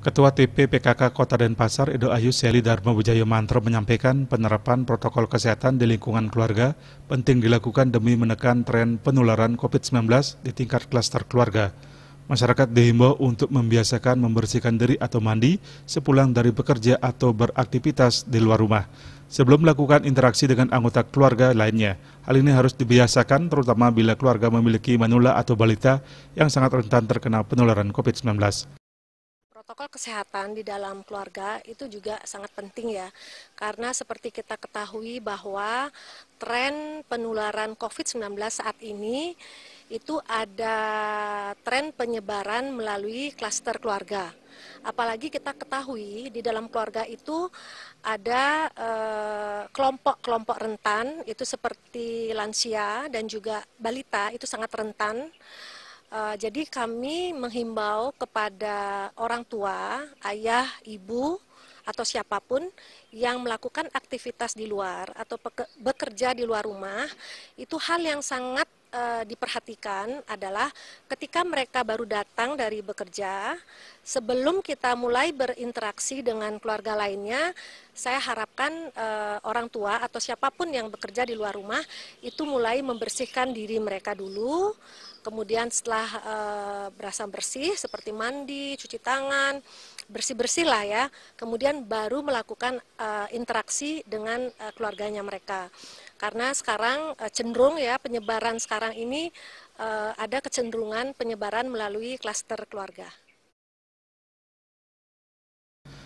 Ketua TP PKK Kota Denpasar Edo Ayu Seli Dharma Wijaya Mantra menyampaikan penerapan protokol kesehatan di lingkungan keluarga penting dilakukan demi menekan tren penularan COVID-19 di tingkat klaster keluarga. Masyarakat dihimbau untuk membiasakan membersihkan diri atau mandi sepulang dari bekerja atau beraktivitas di luar rumah sebelum melakukan interaksi dengan anggota keluarga lainnya. Hal ini harus dibiasakan terutama bila keluarga memiliki manula atau balita yang sangat rentan terkena penularan COVID-19 protokol kesehatan di dalam keluarga itu juga sangat penting ya. Karena seperti kita ketahui bahwa tren penularan COVID-19 saat ini itu ada tren penyebaran melalui klaster keluarga. Apalagi kita ketahui di dalam keluarga itu ada eh, kelompok-kelompok rentan itu seperti lansia dan juga balita itu sangat rentan Uh, jadi kami menghimbau kepada orang tua, ayah, ibu, atau siapapun yang melakukan aktivitas di luar atau bekerja di luar rumah itu hal yang sangat e, diperhatikan adalah ketika mereka baru datang dari bekerja, sebelum kita mulai berinteraksi dengan keluarga lainnya, saya harapkan e, orang tua atau siapapun yang bekerja di luar rumah itu mulai membersihkan diri mereka dulu. Kemudian setelah e, berasa bersih seperti mandi, cuci tangan, bersih-bersih lah ya, kemudian baru melakukan uh, interaksi dengan uh, keluarganya mereka. Karena sekarang uh, cenderung ya penyebaran sekarang ini uh, ada kecenderungan penyebaran melalui klaster keluarga.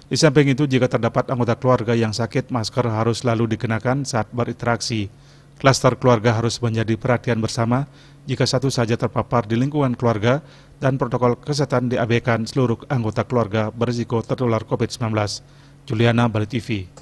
Di samping itu, jika terdapat anggota keluarga yang sakit, masker harus selalu dikenakan saat berinteraksi. Klaster keluarga harus menjadi perhatian bersama jika satu saja terpapar di lingkungan keluarga dan protokol kesehatan diabaikan seluruh anggota keluarga berisiko tertular COVID-19. Juliana Bali TV.